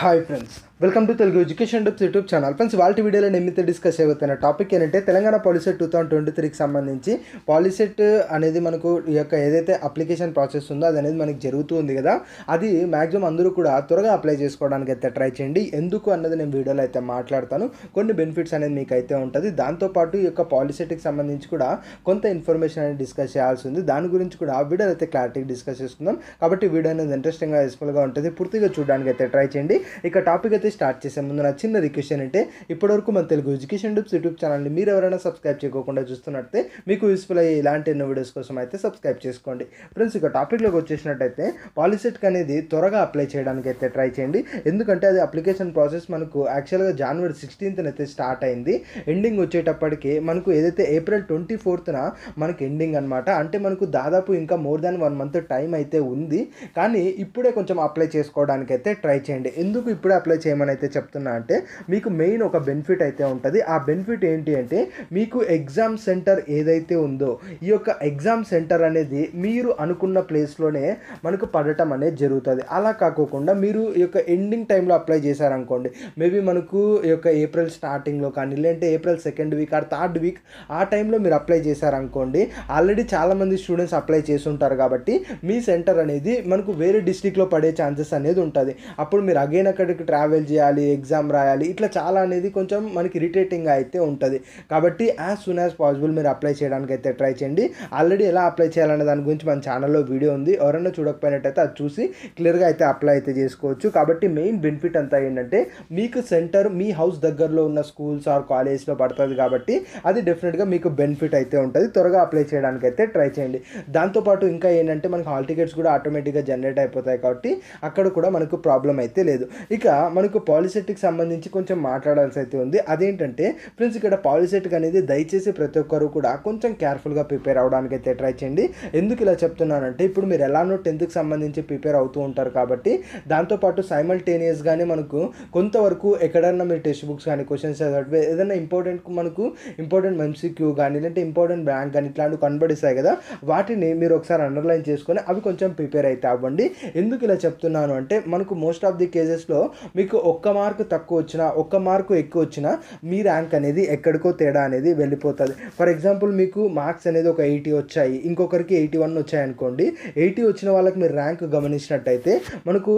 hi friends welcome to Telugu education డెప్స్ YouTube channel friends వాళ్ళ వీడియోలో నిమిత్త డిస్కస్ చేయబోతున్న టాపిక్ ఏంటంటే Telangana polycet two thousand twenty త్రీకి సంబంధించి పాలిసెట్ అనేది మనకు ఈ యొక్క ఏదైతే అప్లికేషన్ ప్రాసెస్ ఉందో అది అనేది మనకి జరుగుతూ ఉంది కదా అది మ్యాక్సిమం అందరూ కూడా త్వరగా అప్లై చేసుకోవడానికి అయితే ట్రై చేయండి ఎందుకు అన్నది నేను వీడియోలో అయితే మాట్లాడతాను కొన్ని బెనిఫిట్స్ అనేది మీకు అయితే ఉంటుంది దాంతోపాటు ఈ యొక్క పాలిసెట్కి సంబంధించి కూడా కొంత ఇన్ఫర్మేషన్ అనేది డిస్కస్ చేయాల్సి ఉంది దాని గురించి కూడా వీడియోలో అయితే క్లారిటీ డిస్కస్ చేసుకుందాం కాబట్టి వీడియో అనేది ఇంట్రెస్టింగ్గా యూస్ఫుల్గా ఉంటుంది పూర్తిగా చూడడానికి అయితే ట్రై చేయండి ఇక టాపిక్ అయితే స్టార్ట్ చేసే ముందు నా చిన్న రిక్వెస్ట్ ఏంటంటే ఇప్పటివరకు మన తెలుగు ఎడ్యుకేషన్ డూబ్స్ యూట్యూబ్ ఛానల్ని మీరు ఎవరైనా సబ్స్క్రైబ్ చేయకుండా చూస్తున్నట్టే మీకు యూస్ఫుల్ అయ్యే ఇలాంటి ఎన్నో వీడియోస్ కోసం అయితే సబ్స్క్రైబ్ చేసుకోండి ఫ్రెండ్స్ ఇక టాపిక్లోకి వచ్చేసినట్టయితే పాలిసెట్కి అనేది త్వరగా అప్లై చేయడానికి అయితే ట్రై చేయండి ఎందుకంటే అది అప్లికేషన్ ప్రాసెస్ మనకు యాక్చువల్గా జనవరి సిక్స్టీన్త్న అయితే స్టార్ట్ అయింది ఎండింగ్ వచ్చేటప్పటికి మనకు ఏదైతే ఏప్రిల్ ట్వంటీ ఫోర్త్న మనకి ఎండింగ్ అనమాట అంటే మనకు దాదాపు ఇంకా more than one month time అయితే ఉంది కానీ ఇప్పుడే కొంచెం అప్లై చేసుకోవడానికి అయితే ట్రై చేయండి ఎందుకు ఇప్పుడే అప్లై చేయమని అయితే చెప్తున్నా అంటే మీకు మెయిన్ ఒక బెనిఫిట్ అయితే ఉంటుంది ఆ బెనిఫిట్ ఏంటి అంటే మీకు ఎగ్జామ్ సెంటర్ ఏదైతే ఉందో ఈ యొక్క ఎగ్జామ్ సెంటర్ అనేది మీరు అనుకున్న ప్లేస్లోనే మనకు పడటం అనేది జరుగుతుంది అలా కాకోకుండా మీరు ఈ యొక్క ఎండింగ్ టైంలో అప్లై చేశారనుకోండి మేబీ మనకు ఈ యొక్క ఏప్రిల్ స్టార్టింగ్లో కానీ లేదంటే April second week or third week ఆ టైంలో మీరు అప్లై చేశారనుకోండి ఆల్రెడీ చాలామంది స్టూడెంట్స్ అప్లై ఉంటారు కాబట్టి మీ సెంటర్ అనేది మనకు వేరే డిస్టిక్లో పడే ఛాన్సెస్ అనేది ఉంటుంది అప్పుడు మీరు అగైన్ నేను అక్కడికి ట్రావెల్ చేయాలి ఎగ్జామ్ రాయాలి ఇట్లా చాలా అనేది కొంచెం మనకి ఇరిటేటింగ్ అయితే ఉంటుంది కాబట్టి యాజ్ సూన్ యాజ్ పాసిబుల్ మీరు అప్లై చేయడానికి అయితే ట్రై చేయండి ఆల్రెడీ ఎలా అప్లై చేయాలనే దాని గురించి మన ఛానల్లో వీడియో ఉంది ఎవరైనా చూడకపోయినట్టయితే అది చూసి క్లియర్గా అయితే అప్లై అయితే చేసుకోవచ్చు కాబట్టి మెయిన్ బెనిఫిట్ అంతా ఏంటంటే మీకు సెంటర్ మీ హౌస్ దగ్గరలో ఉన్న స్కూల్స్ ఆర్ కాలేజ్లో పడుతుంది కాబట్టి అది డెఫినెట్గా మీకు బెనిఫిట్ అయితే ఉంటుంది త్వరగా అప్లై చేయడానికి అయితే ట్రై చేయండి దాంతోపాటు ఇంకా ఏంటంటే మనకి హాల్ టికెట్స్ కూడా ఆటోమేటిక్గా జనరేట్ అయిపోతాయి కాబట్టి అక్కడ కూడా మనకు ప్రాబ్లం అయితే లేదు ఇక మనకు పాలిసెట్కి సంబంధించి కొంచెం మాట్లాడాల్సి అయితే ఉంది అదేంటంటే ఫ్రెండ్స్ ఇక్కడ పాలిసెట్కి అనేది దయచేసి ప్రతి ఒక్కరు కూడా కొంచెం కేర్ఫుల్గా ప్రిపేర్ అవడానికి అయితే ట్రై చేయండి ఎందుకు ఇలా చెప్తున్నానంటే ఇప్పుడు మీరు ఎలానో టెన్త్కి సంబంధించి ప్రిపేర్ అవుతూ ఉంటారు కాబట్టి దాంతోపాటు సైమల్టేనియస్గానే మనకు కొంతవరకు ఎక్కడన్నా మీరు టెక్స్ట్ బుక్స్ కానీ క్వశ్చన్స్ చదివి ఏదైనా ఇంపార్టెంట్ మనకు ఇంపార్టెంట్ ఎంసీక్యూ కానీ లేదంటే ఇంపార్టెంట్ బ్యాంక్ కానీ ఇట్లాంటివి కనబడిస్తాయి కదా వాటిని మీరు ఒకసారి అండర్లైన్ చేసుకొని అవి కొంచెం ప్రిపేర్ అయితే అవ్వండి ఎందుకు ఇలా చెప్తున్నాను అంటే మనకు మోస్ట్ ఆఫ్ ది కేసెస్ టెస్ట్లో మీకు ఒక్క మార్కు తక్కువ వచ్చినా ఒక్క మార్క్ ఎక్కువ వచ్చినా మీ ర్యాంక్ అనేది ఎక్కడికో తేడా అనేది వెళ్ళిపోతుంది ఫర్ ఎగ్జాంపుల్ మీకు మార్క్స్ అనేది ఒక ఎయిటీ వచ్చాయి ఇంకొకరికి ఎయిటీ వన్ వచ్చాయి అనుకోండి ఎయిటీ వచ్చిన వాళ్ళకి మీరు ర్యాంక్ గమనించినట్టయితే మనకు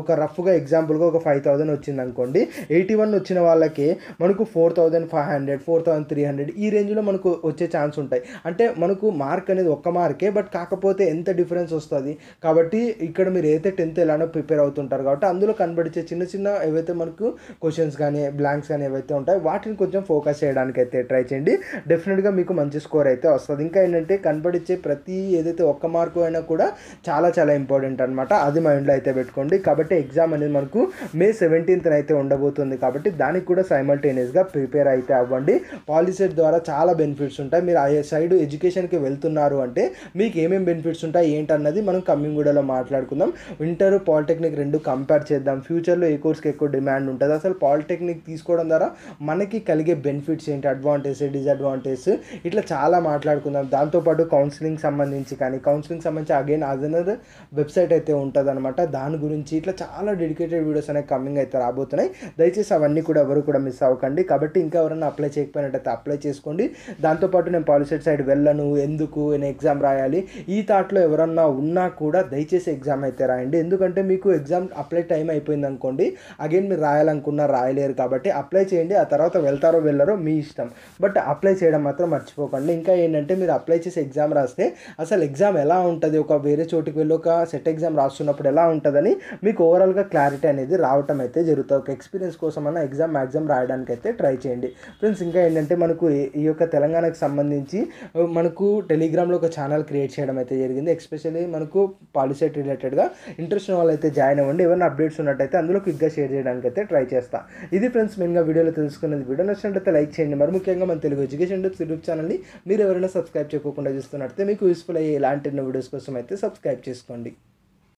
ఒక రఫ్గా ఎగ్జాంపుల్గా ఒక ఫైవ్ థౌజండ్ వచ్చింది అనుకోండి ఎయిటీ వన్ వచ్చిన వాళ్ళకి మనకు four thousand five hundred four thousand three hundred ఈ రేంజ్లో మనకు వచ్చే ఛాన్స్ ఉంటాయి అంటే మనకు మార్క్ అనేది ఒక్క మార్కే బట్ కాకపోతే ఎంత డిఫరెన్స్ వస్తుంది కాబట్టి ఇక్కడ మీరు అయితే టెన్త్ ఎలానో ప్రిపేర్ అవుతుంటారు కాబట్టి అందులో కన్ పడిచే చిన్న చిన్న ఏవైతే మనకు క్వశ్చన్స్ కానీ బ్లాంక్స్ కానీ ఏవైతే ఉంటాయో వాటిని కొంచెం ఫోకస్ చేయడానికి అయితే ట్రై చేయండి డెఫినెట్గా మీకు మంచి స్కోర్ అయితే వస్తుంది ఇంకా ఏంటంటే కనబడిచ్చే ప్రతి ఏదైతే ఒక్క మార్కు అయినా కూడా చాలా చాలా ఇంపార్టెంట్ అనమాట అది మైండ్లో అయితే పెట్టుకోండి కాబట్టి ఎగ్జామ్ అనేది మనకు మే సెవెంటీన్త్న అయితే ఉండబోతుంది కాబట్టి దానికి కూడా సైమల్టేనియస్గా ప్రిపేర్ అయితే అవ్వండి పాలిసెట్ ద్వారా చాలా బెనిఫిట్స్ ఉంటాయి మీరు ఆ సైడ్ ఎడ్యుకేషన్కి వెళ్తున్నారు అంటే మీకు ఏమేమి బెనిఫిట్స్ ఉంటాయి ఏంటన్నది మనం కమ్మింగ్ గూడలో మాట్లాడుకుందాం ఇంటర్ పాలిటెక్నిక్ రెండు కంపేర్ చేద్దాం ఫ్యూచర్లో ఏ కోర్స్కి ఎక్కువ డిమాండ్ ఉంటుంది అసలు పాలిటెక్నిక్ తీసుకోవడం ద్వారా మనకి కలిగే బెనిఫిట్స్ ఏంటి అడ్వాంటేజ్ డిసడ్వాంటేజ్ ఇట్లా చాలా మాట్లాడుకుందాం దాంతోపాటు కౌన్సిలింగ్ సంబంధించి కానీ కౌన్సిలింగ్ సంబంధించి అగైన్ అదనర్ వెబ్సైట్ అయితే ఉంటుందన్నమాట దాని గురించి ఇట్లా చాలా డెడికేటెడ్ వీడియోస్ అనేవి కమింగ్ అయితే రాబోతున్నాయి దయచేసి అవన్నీ కూడా ఎవరు కూడా మిస్ అవ్వకండి కాబట్టి ఇంకా ఎవరైనా అప్లై చేయకపోయినట్టయితే అప్లై చేసుకోండి దాంతోపాటు నేను పాలిసెట్ సైడ్ వెళ్ళను ఎందుకు నేను ఎగ్జామ్ రాయాలి ఈ థాట్లో ఎవరన్నా ఉన్నా కూడా దయచేసి ఎగ్జామ్ అయితే రాయండి ఎందుకంటే మీకు ఎగ్జామ్ అప్లై టైం అయిపోయింది అయిపోయింది అనుకోండి అగైన్ మీరు రాయాలనుకున్నా రాయలేరు కాబట్టి అప్లై చేయండి ఆ తర్వాత వెళ్తారో వెళ్ళారో మీ ఇష్టం బట్ అప్లై చేయడం మాత్రం మర్చిపోకండి ఇంకా ఏంటంటే మీరు అప్లై చేసి ఎగ్జామ్ రాస్తే అసలు ఎగ్జామ్ ఎలా ఉంటుంది ఒక వేరే చోటికి వెళ్ళి ఒక సెట్ ఎగ్జామ్ రాస్తున్నప్పుడు ఎలా ఉంటుందని మీకు ఓవరాల్గా క్లారిటీ అనేది రావటం అయితే జరుగుతుంది ఒక ఎక్స్పీరియన్స్ కోసం అన్న ఎగ్జామ్ మ్యాక్సిమం రాయడానికి అయితే ట్రై చేయండి ఫ్రెండ్స్ ఇంకా ఏంటంటే మనకు ఈ యొక్క తెలంగాణకు సంబంధించి మనకు టెలిగ్రామ్లో ఒక ఛానల్ క్రియేట్ చేయడం అయితే జరిగింది ఎస్పెషల్లీ మనకు పాలిసెట్ రిలేటెడ్గా ఇంట్రెస్ట్ ఉన్న అయితే జాయిన్ అవ్వండి ఏమైనా అప్డేట్స్ ఉన్నట్టు అయితే అందులో క్విక్గా షేర్ చేయడానికి అయితే ట్రై చేస్తా ఇది ఫ్రెండ్స్ మెయిన్గా వీడియోలో తెలుసుకున్నది వీడియో నచ్చినట్లయితే లైక్ చేయండి మరి ముఖ్యంగా మన తెలుగు ఎడ్యుకేషన్ టిప్స్ యూట్యూబ్ ఛానల్ని మీరు ఎవరైనా సబ్స్క్రైబ్ చేయకుండా చూస్తున్నట్లయితే మీకు యూస్ఫుల్ అయ్యే ఇలాంటి వీడియోస్ కోసం అయితే సబ్స్క్రైబ్ చేసుకోండి